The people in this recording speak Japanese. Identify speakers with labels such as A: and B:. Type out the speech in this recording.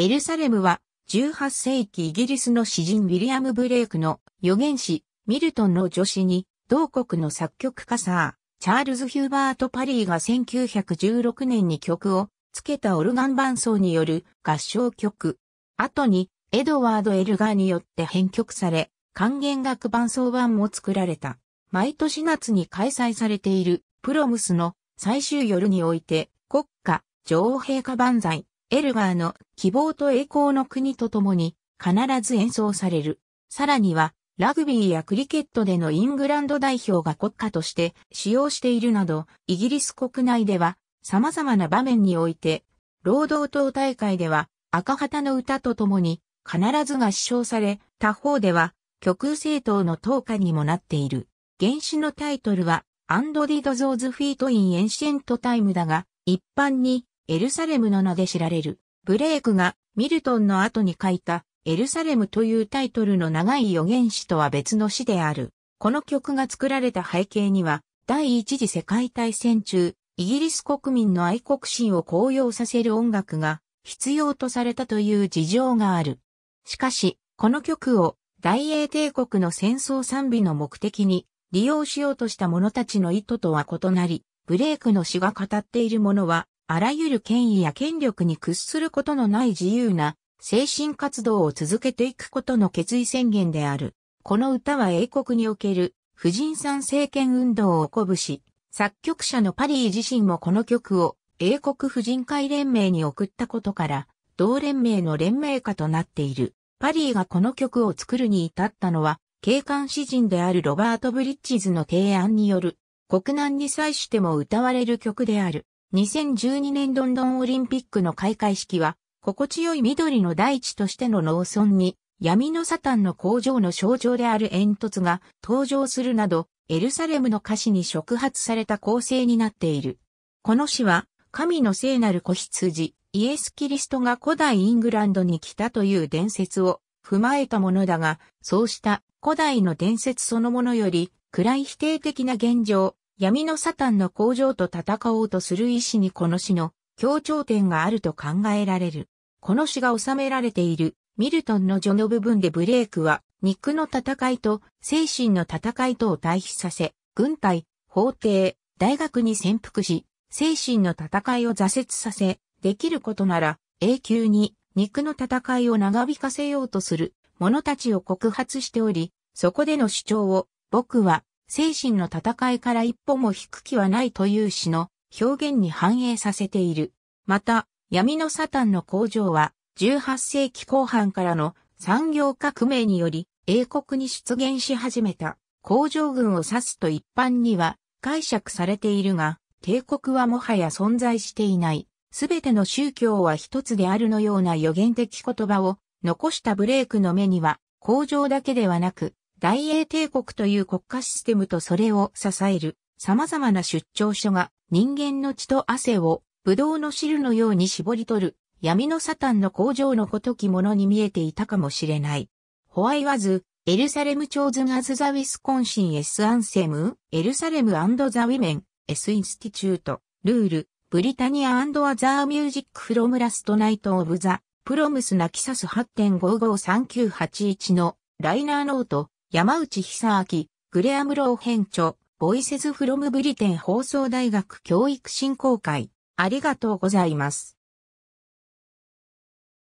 A: エルサレムは18世紀イギリスの詩人ウィリアム・ブレイクの予言師ミルトンの助詞に同国の作曲家サー、チャールズ・ヒューバート・パリーが1916年に曲をつけたオルガン伴奏による合唱曲。後にエドワード・エルガーによって編曲され、還元楽伴奏版も作られた。毎年夏に開催されているプロムスの最終夜において国家女王陛下万歳エルガーの希望と栄光の国とともに必ず演奏される。さらには、ラグビーやクリケットでのイングランド代表が国歌として使用しているなど、イギリス国内では様々な場面において、労働党大会では赤旗の歌とともに必ず合唱され、他方では極右政党の党歌にもなっている。原始のタイトルは、アンドディドゾーズフィートインエンシェントタイムだが、一般にエルサレムの名で知られる。ブレイクがミルトンの後に書いたエルサレムというタイトルの長い予言詩とは別の詩である。この曲が作られた背景には、第一次世界大戦中、イギリス国民の愛国心を高揚させる音楽が必要とされたという事情がある。しかし、この曲を大英帝国の戦争賛美の目的に利用しようとした者たちの意図とは異なり、ブレイクの詩が語っているものはあらゆる権威や権力に屈することのない自由な精神活動を続けていくことの決意宣言である。この歌は英国における婦人参政権運動を鼓舞し、作曲者のパリー自身もこの曲を英国婦人会連盟に送ったことから、同連盟の連盟家となっている。パリーがこの曲を作るに至ったのは、警官詩人であるロバート・ブリッジズの提案による、国難に際しても歌われる曲である。2012年ロンドンオリンピックの開会式は、心地よい緑の大地としての農村に、闇のサタンの工場の象徴である煙突が登場するなど、エルサレムの歌詞に触発された構成になっている。この詩は、神の聖なる子羊、イエス・キリストが古代イングランドに来たという伝説を踏まえたものだが、そうした古代の伝説そのものより、暗い否定的な現状、闇のサタンの工場と戦おうとする意志にこの詩の協調点があると考えられる。この詩が収められているミルトンの序の部分でブレイクは肉の戦いと精神の戦いとを対比させ、軍隊、法廷、大学に潜伏し、精神の戦いを挫折させ、できることなら永久に肉の戦いを長引かせようとする者たちを告発しており、そこでの主張を僕は精神の戦いから一歩も引く気はないという詩の表現に反映させている。また、闇のサタンの工場は、18世紀後半からの産業革命により、英国に出現し始めた工場群を指すと一般には解釈されているが、帝国はもはや存在していない。すべての宗教は一つであるのような予言的言葉を残したブレイクの目には工場だけではなく大英帝国という国家システムとそれを支える様々な出張所が人間の血と汗をブドウの汁のように絞り取る闇のサタンの工場のごときものに見えていたかもしれない。ホワイワズ、エルサレムチョーズガズザウィスコンシンエスアンセム、エルサレムザウィメン、エスインスティチュート、ルール、ブリタニアアザーミュージックフロムラストナイトオブザ、プロムスナキサス8.55398のライナーノート、山内久明、グレアムロー編著、ボイセズフロムブリテン放送大学教育振興会、ありがとうございます。